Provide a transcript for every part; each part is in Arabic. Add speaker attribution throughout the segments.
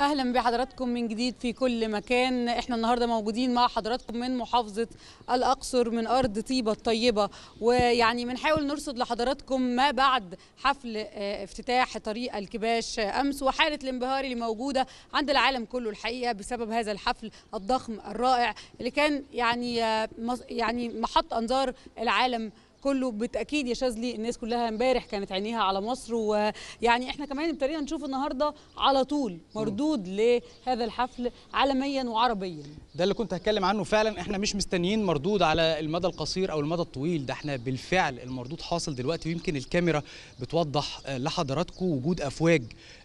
Speaker 1: اهلا بحضراتكم من جديد في كل مكان احنا النهارده موجودين مع حضراتكم من محافظه الاقصر من ارض طيبه الطيبه ويعني بنحاول نرصد لحضراتكم ما بعد حفل آه، افتتاح طريق الكباش امس وحاله الانبهار اللي موجوده عند العالم كله الحقيقه بسبب هذا الحفل الضخم الرائع اللي كان يعني آه، يعني محط انظار العالم كله بالتاكيد يا شاذلي الناس كلها امبارح كانت عينيها على مصر ويعني احنا كمان ابتدينا نشوف النهارده على طول مردود لهذا الحفل عالميا وعربيا
Speaker 2: ده اللي كنت هتكلم عنه فعلا احنا مش مستنيين مردود على المدى القصير او المدى الطويل ده احنا بالفعل المردود حاصل دلوقتي ويمكن الكاميرا بتوضح آه، لحضراتكم وجود افواج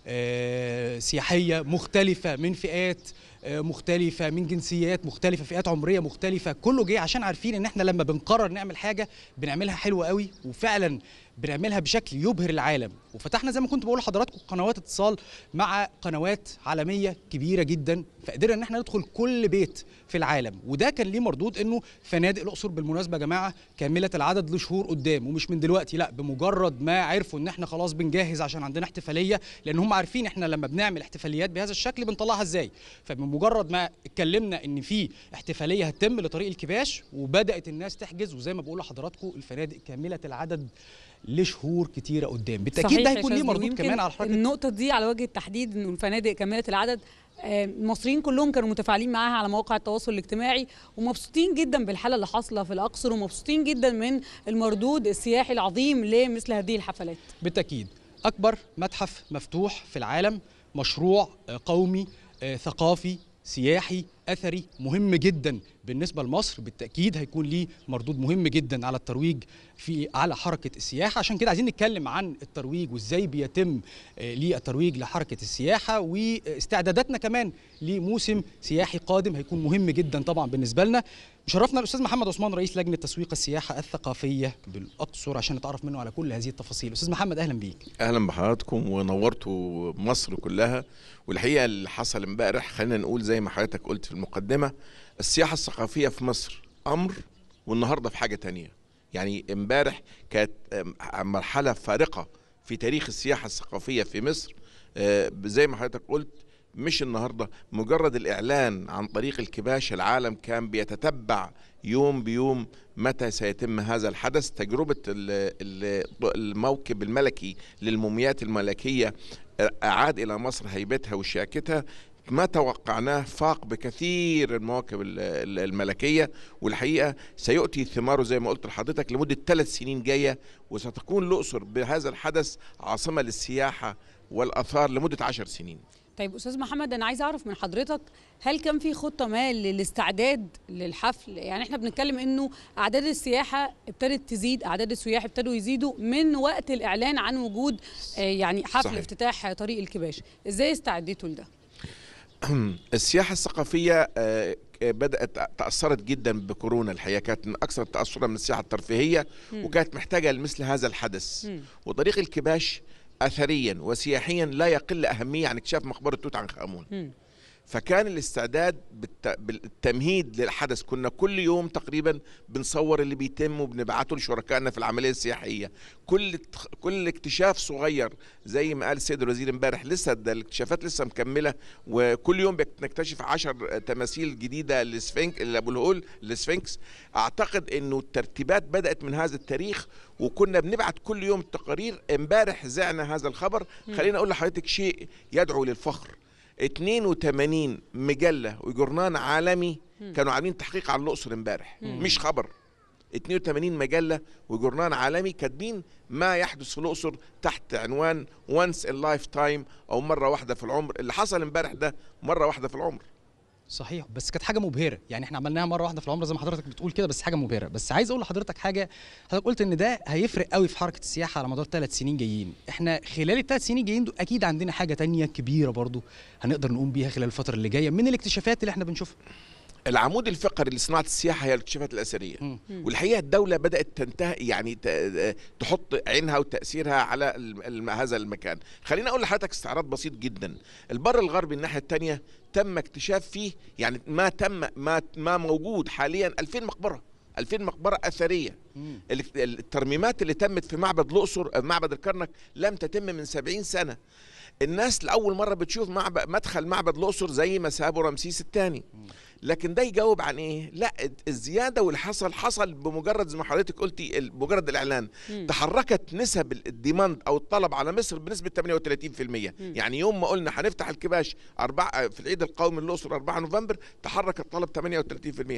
Speaker 2: آه، سياحيه مختلفه من فئات آه، مختلفه من جنسيات مختلفه فئات عمريه مختلفه كله جاي عشان عارفين ان احنا لما بنقرر نعمل حاجه بنعملها حلوه قوي وفعلا بنعملها بشكل يبهر العالم وفتحنا زي ما كنت بقول لحضراتكم قنوات اتصال مع قنوات عالميه كبيره جدا فقدرنا ان احنا ندخل كل بيت في العالم وده كان ليه مردود انه فنادق الاقصر بالمناسبه يا جماعه كامله العدد لشهور قدام ومش من دلوقتي لا بمجرد ما عرفوا ان احنا خلاص بنجهز عشان عندنا احتفاليه لان هم عارفين احنا لما بنعمل احتفاليات بهذا الشكل بنطلعها ازاي فبمجرد ما اتكلمنا ان في احتفاليه هتتم لطريق الكباش وبدات الناس تحجز وزي ما بقول لحضراتكم الفنادق كامله العدد لشهور كتيره قدام بالتاكيد ده هيكون ليه مردود كمان على حركه
Speaker 1: النقطه دي على وجه التحديد ان الفنادق كملت العدد آه، المصريين كلهم كانوا متفاعلين معاها على مواقع التواصل الاجتماعي ومبسوطين جدا بالحاله اللي حاصله في الاقصر ومبسوطين جدا من المردود السياحي العظيم لمثل هذه الحفلات
Speaker 2: بالتاكيد اكبر متحف مفتوح في العالم مشروع آه، قومي آه، ثقافي سياحي اثري مهم جدا بالنسبه لمصر بالتاكيد هيكون ليه مردود مهم جدا على الترويج في على حركه السياحه عشان كده عايزين نتكلم عن الترويج وازاي بيتم آه، للترويج لحركه السياحه واستعداداتنا كمان لموسم سياحي قادم هيكون مهم جدا طبعا بالنسبه لنا شرفنا الاستاذ محمد عثمان رئيس لجنه تسويق السياحه الثقافيه بالاقصر عشان نتعرف منه على كل هذه التفاصيل
Speaker 3: استاذ محمد اهلا بيك اهلا بحضراتكم ونورتوا مصر كلها والحقيقه اللي حصل امبارح خلينا نقول زي ما حضرتك قلت في المقدمه السياحه الثقافيه في مصر امر والنهارده في حاجه تانية يعني امبارح كانت مرحله فارقه في تاريخ السياحه الثقافيه في مصر آه، زي ما حضرتك قلت مش النهارده مجرد الاعلان عن طريق الكباش العالم كان بيتتبع يوم بيوم متى سيتم هذا الحدث تجربه الموكب الملكي للموميات الملكيه اعاد الى مصر هيبتها وشياكتها ما توقعناه فاق بكثير المواكب الملكية والحقيقة سيؤتي ثماره زي ما قلت لحضرتك لمدة ثلاث سنين جاية وستكون الأقصر بهذا الحدث عاصمة للسياحة والأثار لمدة عشر سنين
Speaker 1: طيب استاذ محمد انا عايز اعرف من حضرتك هل كان في خطه ما للاستعداد للحفل يعني احنا بنتكلم انه اعداد السياحه ابتدت تزيد اعداد السياح ابتدوا يزيدوا من وقت الاعلان عن وجود آه، يعني حفل صحيح. افتتاح طريق الكباش ازاي استعديتوا لده
Speaker 3: السياحه الثقافيه آه، بدات تاثرت جدا بكورونا الحقيقه كانت من اكثر تاثرا من السياحه الترفيهيه وكانت محتاجه لمثل هذا الحدث وطريق الكباش اثريا وسياحيا لا يقل اهميه عن اكتشاف مقبره توت عنخ امون فكان الاستعداد بالتمهيد للحدث كنا كل يوم تقريبا بنصور اللي بيتم وبنبعته لشركائنا في العمليه السياحيه كل كل اكتشاف صغير زي ما قال السيد الوزير امبارح لسه ده الاكتشافات لسه مكمله وكل يوم بنكتشف 10 تماثيل جديده للسفنك ابو الهول للسفنكس اعتقد انه الترتيبات بدات من هذا التاريخ وكنا بنبعت كل يوم تقارير امبارح زعنا هذا الخبر خلينا اقول لحضرتك شيء يدعو للفخر 82 مجله وجورنان عالمي كانوا عاملين تحقيق على الاقصر امبارح مش خبر 82 مجله وجورنان عالمي كاتبين ما يحدث في الاقصر تحت عنوان وانس ان لايف تايم او مره واحده في العمر اللي حصل امبارح ده مره واحده في العمر
Speaker 2: صحيح بس كانت حاجه مبهره يعني احنا عملناها مره واحده في العمره زي ما حضرتك بتقول كده بس حاجه مبهره بس عايز اقول لحضرتك حاجه حضرتك قلت ان ده هيفرق قوي في حركه السياحه على مدار ثلاث سنين جايين احنا خلال الثلاث سنين جايين دول اكيد عندنا حاجه تانية كبيره
Speaker 3: برضو هنقدر نقوم بيها خلال الفتره اللي جايه من الاكتشافات اللي احنا بنشوفها العمود الفقري لصناعه السياحه هي الاكتشافات الاثريه والحقيقه الدوله بدات تنتهي يعني تحط عينها وتاثيرها على هذا المكان خليني اقول لحضرتك استعراض بسيط جدا البر الغربي الناحيه الثانيه تم اكتشاف فيه يعني ما تم ما ما موجود حاليا 2000 مقبره 2000 مقبره اثريه الترميمات اللي تمت في معبد الاقصر آه، معبد الكرنك لم تتم من 70 سنه الناس لاول مره بتشوف معبد مدخل معبد الاقصر زي ما سابه رمسيس الثاني لكن ده يجاوب عن ايه لا الزياده واللي حصل حصل بمجرد زي ما حضرتك قلتي مجرد الاعلان مم. تحركت نسب الديماند او الطلب على مصر بنسبه 38% مم. يعني يوم ما قلنا هنفتح الكباش أربعة في العيد القومي للاقصر 4 نوفمبر تحرك الطلب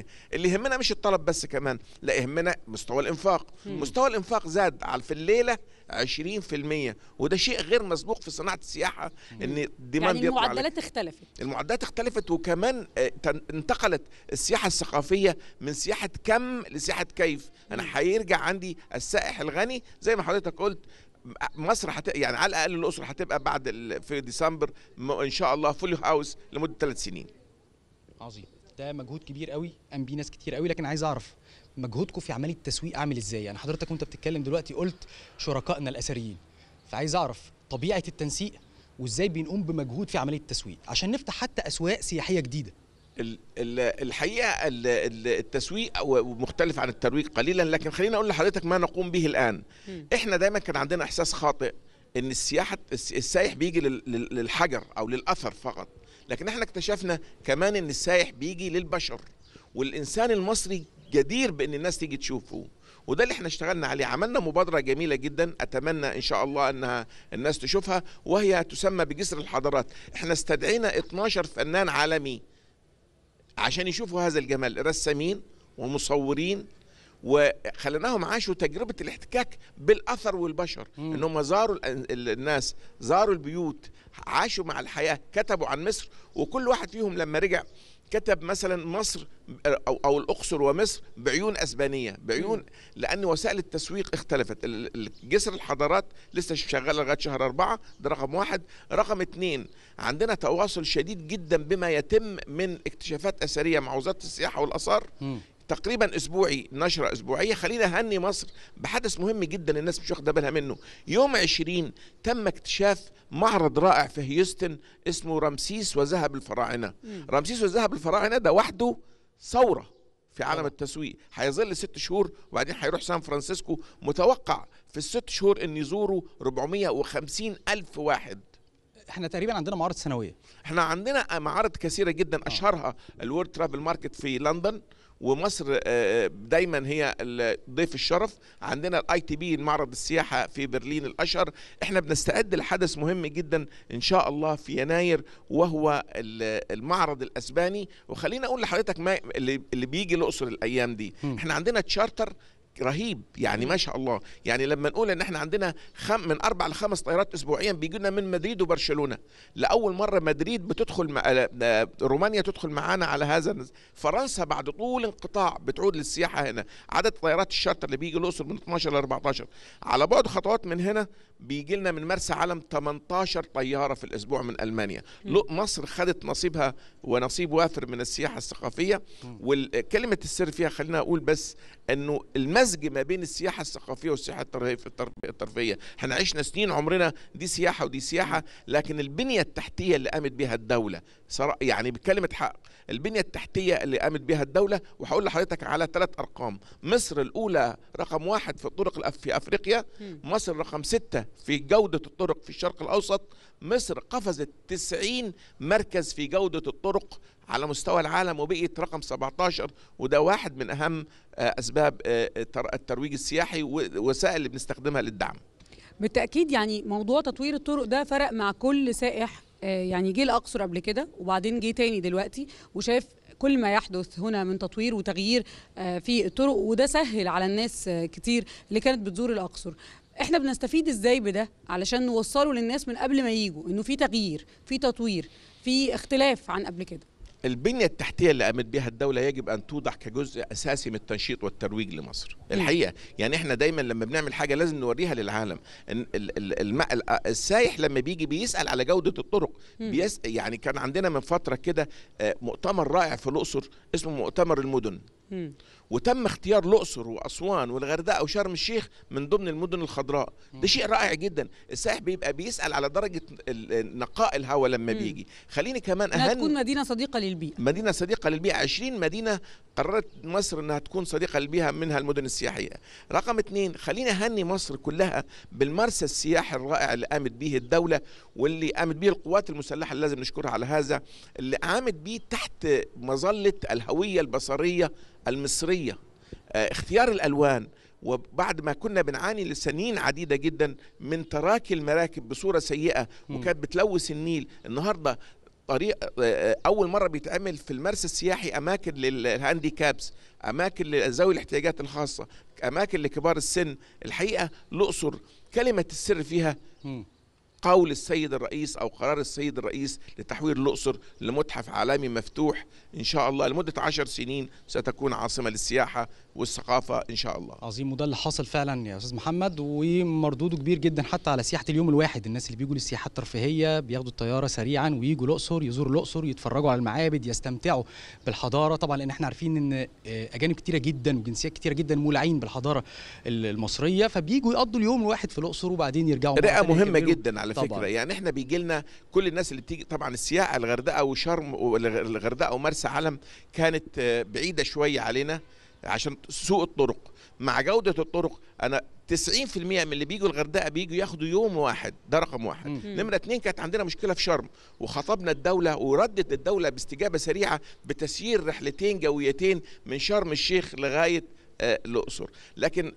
Speaker 3: 38% اللي يهمنا مش الطلب بس كمان لا يهمنا مستوى الانفاق مم. مستوى الانفاق زاد على في الليله 20% وده شيء غير مسبوق في صناعه السياحه ان الديماند يعني المعدلات
Speaker 1: اختلفت
Speaker 3: المعدلات اختلفت وكمان آه، انتقلت السياحه الثقافيه من سياحه كم لسياحه كيف انا هيرجع عندي السائح الغني زي ما حضرتك قلت مصر حت... يعني على الاقل الاقصر هتبقى بعد في ديسمبر ان شاء الله فول هاوس لمده ثلاث سنين
Speaker 2: عظيم ده مجهود كبير قوي قام بيه ناس كتير قوي لكن عايز اعرف مجهودكم في عمليه التسويق عامل ازاي يعني حضرتك وانت بتتكلم دلوقتي قلت شركائنا الاثريين فعايز اعرف طبيعه التنسيق وازاي بنقوم بمجهود
Speaker 3: في عمليه التسويق عشان نفتح حتى اسواق سياحيه جديده الحقيقه التسويق مختلف عن الترويج قليلا لكن خليني اقول لحضرتك ما نقوم به الان احنا دايما كان عندنا احساس خاطئ ان السياحه السايح بيجي للحجر او للاثر فقط لكن احنا اكتشفنا كمان ان السايح بيجي للبشر والانسان المصري جدير بان الناس تيجي تشوفه وده اللي احنا اشتغلنا عليه عملنا مبادره جميله جدا اتمنى ان شاء الله انها الناس تشوفها وهي تسمى بجسر الحضارات احنا استدعينا 12 فنان عالمي عشان يشوفوا هذا الجمال رسامين ومصورين وخليناهم عاشوا تجربه الاحتكاك بالاثر والبشر مم. ان هم زاروا الناس زاروا البيوت عاشوا مع الحياه كتبوا عن مصر وكل واحد فيهم لما رجع كتب مثلا مصر او او الاقصر ومصر بعيون اسبانيه بعيون مم. لان وسائل التسويق اختلفت جسر الحضارات لسه شغال لغايه شهر أربعة ده رقم واحد رقم اثنين عندنا تواصل شديد جدا بما يتم من اكتشافات اثريه مع وزاره السياحه والاثار تقريبا اسبوعي نشره اسبوعيه خلينا هني مصر بحدث مهم جدا الناس مش واخده بالها منه يوم 20 تم اكتشاف معرض رائع في هيوستن اسمه رمسيس وذهب الفراعنه رمسيس وذهب الفراعنه ده وحده ثوره في عالم التسويق هيظل ست شهور وبعدين هيروح سان فرانسيسكو متوقع في الست شهور ان يزوروا 450 الف واحد احنا تقريبا عندنا معارض سنويه احنا عندنا معارض كثيره جدا آه. اشهرها الورد ترافل ماركت في لندن ومصر آه، آه، دايما هي ضيف الشرف عندنا الاي تي بي المعرض السياحه في برلين الاشهر احنا بنستعد لحدث مهم جدا ان شاء الله في يناير وهو المعرض الاسباني وخليني اقول لحضرتك ما اللي بيجي الاقصر الايام دي احنا عندنا تشارتر رهيب يعني ما شاء الله يعني لما نقول ان احنا عندنا خم من اربع لخمس طيارات اسبوعيا بيجي لنا من مدريد وبرشلونه لاول مره مدريد بتدخل مع... آه، آه، رومانيا تدخل معانا على هذا فرنسا بعد طول انقطاع بتعود للسياحه هنا عدد طيارات الشارتر اللي بيجي الاقصر من 12 ل 14 على بعد خطوات من هنا بيجي لنا من مرسى علم 18 طياره في الاسبوع من المانيا مصر خدت نصيبها ونصيب وافر من السياحه الثقافيه وكلمه السر فيها خلينا اقول بس انه المس مزج ما بين السياحه الثقافيه والسياحه الترفيهيه احنا عشنا سنين عمرنا دي سياحه ودي سياحه لكن البنيه التحتيه اللي قامت بها الدوله يعني بكلمه حق البنيه التحتيه اللي قامت بها الدوله وهقول لحضرتك على ثلاث ارقام مصر الاولى رقم واحد في الطرق في افريقيا مصر رقم ستة في جوده الطرق في الشرق الاوسط مصر قفزت 90 مركز في جوده الطرق على مستوى العالم وبقيت رقم 17 وده واحد من اهم آه، اسباب آه، الترويج السياحي والوسائل اللي بنستخدمها للدعم
Speaker 1: بالتاكيد يعني موضوع تطوير الطرق ده فرق مع كل سائح آه، يعني جه الاقصر قبل كده وبعدين جه تاني دلوقتي وشاف كل ما يحدث هنا من تطوير وتغيير في الطرق وده سهل على الناس كتير اللي كانت بتزور الاقصر احنا بنستفيد ازاي بده علشان نوصله للناس من قبل ما يجوا انه في تغيير في تطوير في اختلاف عن قبل كده
Speaker 3: البنية التحتية اللي قامت بها الدولة يجب أن توضع كجزء أساسي من التنشيط والترويج لمصر الحقيقة يعني إحنا دايما لما بنعمل حاجة لازم نوريها للعالم السايح لما بيجي بيسأل على جودة الطرق يعني كان عندنا من فترة كده آه، مؤتمر رائع في الأقصر اسمه مؤتمر المدن وتم اختيار الاقصر واسوان والغردقه وشرم الشيخ من ضمن المدن الخضراء ده شيء رائع جدا السائح بيبقى بيسال على درجه نقاء الهواء لما بيجي خليني كمان اهم تكون مدينه صديقه للبيئه مدينه صديقه للبيئه 20 مدينه قررت مصر انها تكون صديقه للبيئه منها المدن السياحيه رقم اثنين خليني اهني مصر كلها بالمرسى السياحي الرائع اللي قامت به الدوله واللي قامت به القوات المسلحه اللي لازم نشكرها على هذا اللي قامت به تحت مظله الهويه البصريه المصريه الحريه آه، اختيار الالوان وبعد ما كنا بنعاني لسنين عديدة جدا من تراكي المراكب بصورة سيئة وكانت بتلوث النيل النهاردة طريق آه، آه، اول مره بيتعمل في المرسى السياحي اماكن للهانديكابس اماكن لذوي الاحتياجات الخاصه اماكن لكبار السن الحقيقه الاقصر كلمه السر فيها قول السيد الرئيس أو قرار السيد الرئيس لتحويل الأقصر لمتحف عالمي مفتوح إن شاء الله لمدة عشر سنين ستكون عاصمة للسياحة والثقافة إن شاء الله
Speaker 2: عظيم وده اللي حاصل فعلا يا أستاذ محمد ومردوده كبير جدا حتى على سياحة اليوم الواحد الناس اللي بيجوا للسياحة الترفيهية بياخدوا الطيارة سريعا ويجوا الأقصر يزوروا الأقصر يتفرجوا على المعابد يستمتعوا بالحضارة طبعا لأن احنا عارفين إن آه، أجانب كتيرة جدا وجنسيات كتيرة جدا مولعين بالحضارة المصرية فبييجوا يقضوا اليوم الواحد في الأقصر وبعدين يرجعوا رئة مهمة جدا على الفكره طبعا. يعني
Speaker 3: احنا بيجي لنا كل الناس اللي بتيجي طبعا السياحه الغردقه وشرم والغردقه ومرسى علم كانت بعيده شويه علينا عشان سوء الطرق مع جوده الطرق انا 90% من اللي بيجوا الغردقه بيجوا ياخدوا يوم واحد ده رقم واحد نمره اثنين كانت عندنا مشكله في شرم وخطبنا الدوله وردت الدوله باستجابه سريعه بتسيير رحلتين جويتين من شرم الشيخ لغايه آه، الاقصر لكن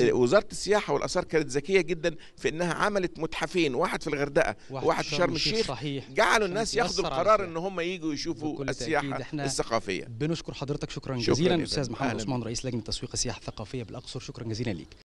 Speaker 3: وزاره السياحه والاثار كانت ذكيه جدا في انها عملت متحفين واحد في الغردقه واحد, في شرم الشيخ صحيح. جعلوا الناس ياخدوا القرار ان هم يجوا يشوفوا السياحه الثقافيه
Speaker 2: بنشكر حضرتك شكرا جزيلا استاذ محمد عثمان رئيس لجنه تسويق السياحه الثقافيه بالاقصر شكرا جزيلا ليك